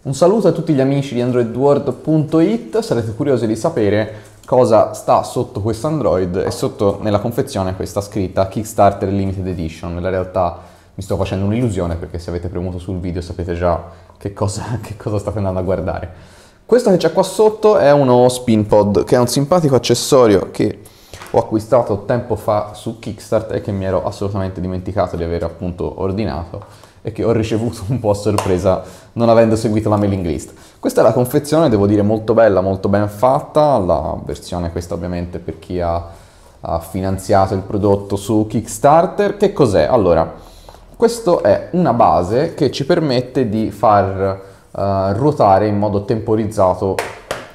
Un saluto a tutti gli amici di AndroidWorld.it, sarete curiosi di sapere cosa sta sotto questo Android e sotto nella confezione questa scritta Kickstarter Limited Edition. Nella realtà mi sto facendo un'illusione perché se avete premuto sul video sapete già che cosa, che cosa state andando a guardare. Questo che c'è qua sotto è uno SpinPod, che è un simpatico accessorio che ho acquistato tempo fa su Kickstarter e che mi ero assolutamente dimenticato di aver appunto ordinato e che ho ricevuto un po' a sorpresa non avendo seguito la mailing list. Questa è la confezione, devo dire molto bella, molto ben fatta, la versione questa ovviamente per chi ha, ha finanziato il prodotto su Kickstarter. Che cos'è? Allora, questa è una base che ci permette di far uh, ruotare in modo temporizzato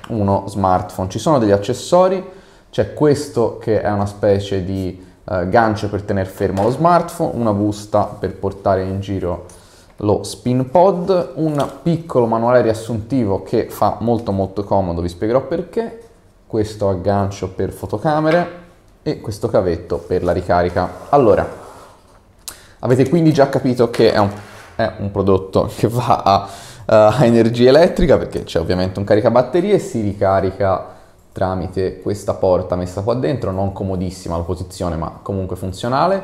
uno smartphone. Ci sono degli accessori, c'è questo che è una specie di eh, gancio per tenere fermo lo smartphone, una busta per portare in giro lo spin pod, un piccolo manuale riassuntivo che fa molto molto comodo, vi spiegherò perché, questo aggancio per fotocamere e questo cavetto per la ricarica. Allora, avete quindi già capito che è un, è un prodotto che va a, uh, a energia elettrica perché c'è ovviamente un caricabatterie e si ricarica tramite questa porta messa qua dentro, non comodissima la posizione ma comunque funzionale.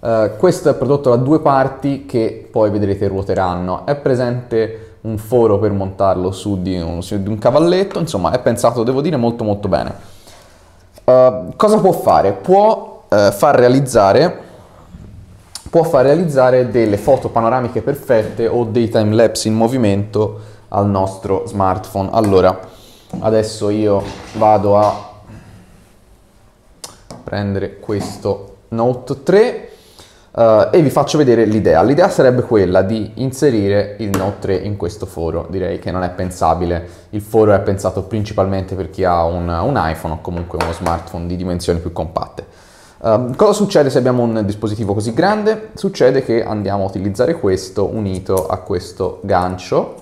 Uh, questo è prodotto da due parti che poi vedrete ruoteranno. È presente un foro per montarlo su di un, su di un cavalletto, insomma è pensato, devo dire, molto molto bene. Uh, cosa può fare? Può, uh, far realizzare, può far realizzare delle foto panoramiche perfette o dei time lapse in movimento al nostro smartphone. Allora, adesso io vado a prendere questo Note 3 Uh, eh, e vi faccio vedere l'idea. L'idea sarebbe quella di inserire il Note 3 in questo foro, direi che non è pensabile. Il foro è pensato principalmente per chi ha un, un iPhone o comunque uno smartphone di dimensioni più compatte. Ehm, cosa succede se abbiamo un dispositivo così grande? Succede che andiamo a utilizzare questo unito a questo gancio,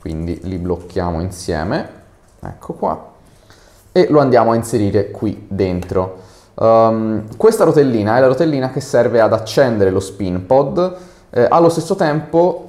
quindi li blocchiamo insieme ecco qua, e lo andiamo a inserire qui dentro. Um, questa rotellina è la rotellina che serve ad accendere lo spin pod, eh, allo stesso tempo,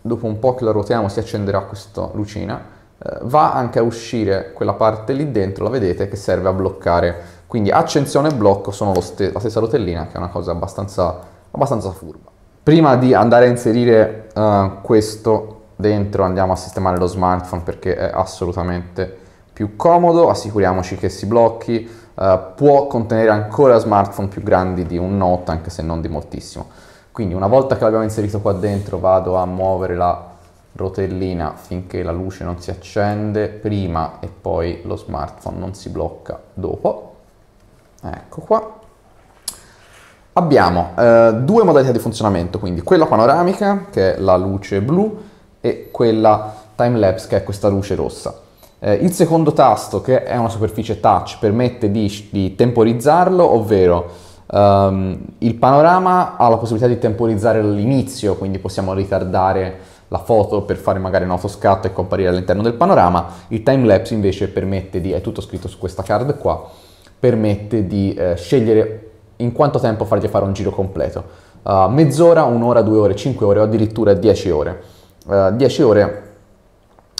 dopo un po' che la ruotiamo si accenderà questa lucina, eh, va anche a uscire quella parte lì dentro, la vedete, che serve a bloccare. Quindi accensione e blocco sono ste la stessa rotellina, che è una cosa abbastanza, abbastanza furba. Prima di andare a inserire uh, questo dentro andiamo a sistemare lo smartphone perché è assolutamente più comodo, assicuriamoci che si blocchi, eh, può contenere ancora smartphone più grandi di un Note anche se non di moltissimo. Quindi una volta che l'abbiamo inserito qua dentro vado a muovere la rotellina finché la luce non si accende prima e poi lo smartphone non si blocca dopo. Ecco qua. Abbiamo eh, due modalità di funzionamento, quindi quella panoramica che è la luce blu e quella timelapse che è questa luce rossa. Eh, il secondo tasto che è una superficie touch permette di, di temporizzarlo, ovvero um, il panorama ha la possibilità di temporizzare l'inizio, quindi possiamo ritardare la foto per fare magari un autoscatto e comparire all'interno del panorama. Il timelapse invece permette di, è tutto scritto su questa card qua, permette di eh, scegliere in quanto tempo fargli fare un giro completo. Uh, mezz'ora, un'ora, due ore, cinque ore o addirittura dieci ore. 10 eh, ore,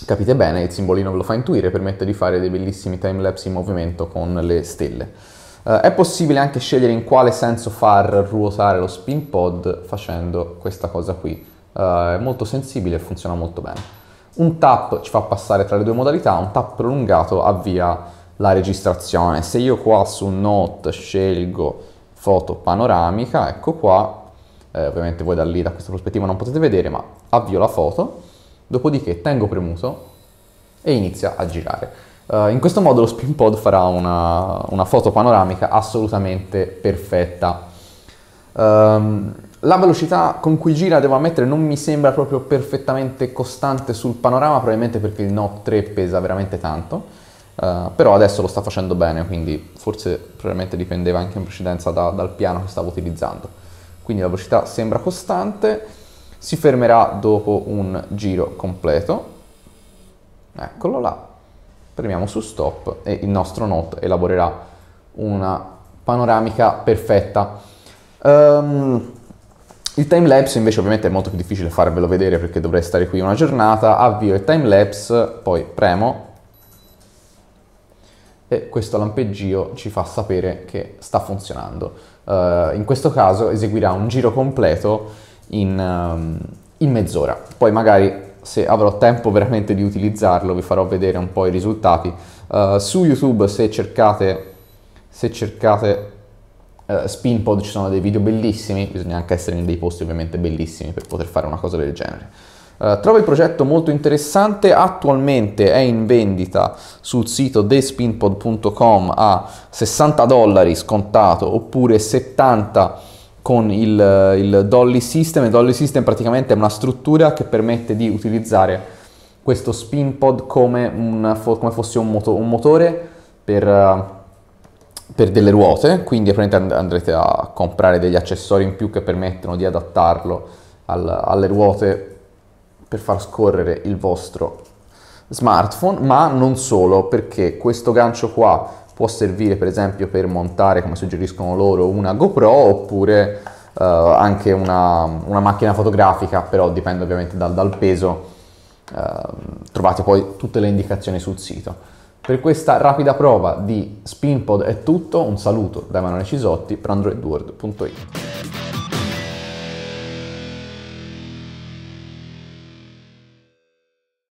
capite bene, il simbolino ve lo fa intuire, permette di fare dei bellissimi timelapse in movimento con le stelle. Uh, è possibile anche scegliere in quale senso far ruotare lo spin pod facendo questa cosa qui. Uh, è molto sensibile e funziona molto bene. Un tap ci fa passare tra le due modalità, un tap prolungato avvia la registrazione. Se io qua su Note scelgo foto panoramica, ecco qua, eh, ovviamente voi da lì, da questa prospettiva non potete vedere, ma avvio la foto, dopodiché tengo premuto e inizia a girare. Uh, in questo modo lo pod farà una, una foto panoramica assolutamente perfetta. Um, la velocità con cui gira, devo ammettere, non mi sembra proprio perfettamente costante sul panorama, probabilmente perché il Note 3 pesa veramente tanto, uh, però adesso lo sta facendo bene, quindi forse probabilmente dipendeva anche in precedenza da, dal piano che stavo utilizzando. Quindi la velocità sembra costante, si fermerà dopo un giro completo. Eccolo là. Premiamo su stop e il nostro note elaborerà una panoramica perfetta. Um, il timelapse invece ovviamente è molto più difficile farvelo vedere perché dovrei stare qui una giornata. Avvio il timelapse, poi premo e questo lampeggio ci fa sapere che sta funzionando. Uh, in questo caso eseguirà un giro completo in, ehm, in mezz'ora. Poi magari se avrò tempo veramente di utilizzarlo vi farò vedere un po' i risultati. Uh, su YouTube se cercate, se cercate uh, eh, Spinpod ci sono dei video bellissimi, bisogna anche essere in dei posti ovviamente bellissimi per poter fare una cosa del genere. Uh, trovo il progetto molto interessante, attualmente è in vendita sul sito thespinpod.com a 60 dollari scontato oppure 70 dollari con il, il Dolly System. Il Dolly System praticamente è una struttura che permette di utilizzare questo spin pod come, un, come fosse un, moto, un motore per, per, delle ruote, quindi andrete a comprare degli accessori in più che permettono di adattarlo al, alle ruote per far scorrere il vostro smartphone, ma non solo, perché questo gancio qua può servire per esempio per montare, come suggeriscono loro, una GoPro oppure eh, anche una, una, macchina fotografica, però dipende ovviamente dal, dal peso. Eh, trovate poi tutte le indicazioni sul sito. Per questa rapida prova di SpinPod è tutto, un saluto da Emanuele Cisotti per androidworld.it.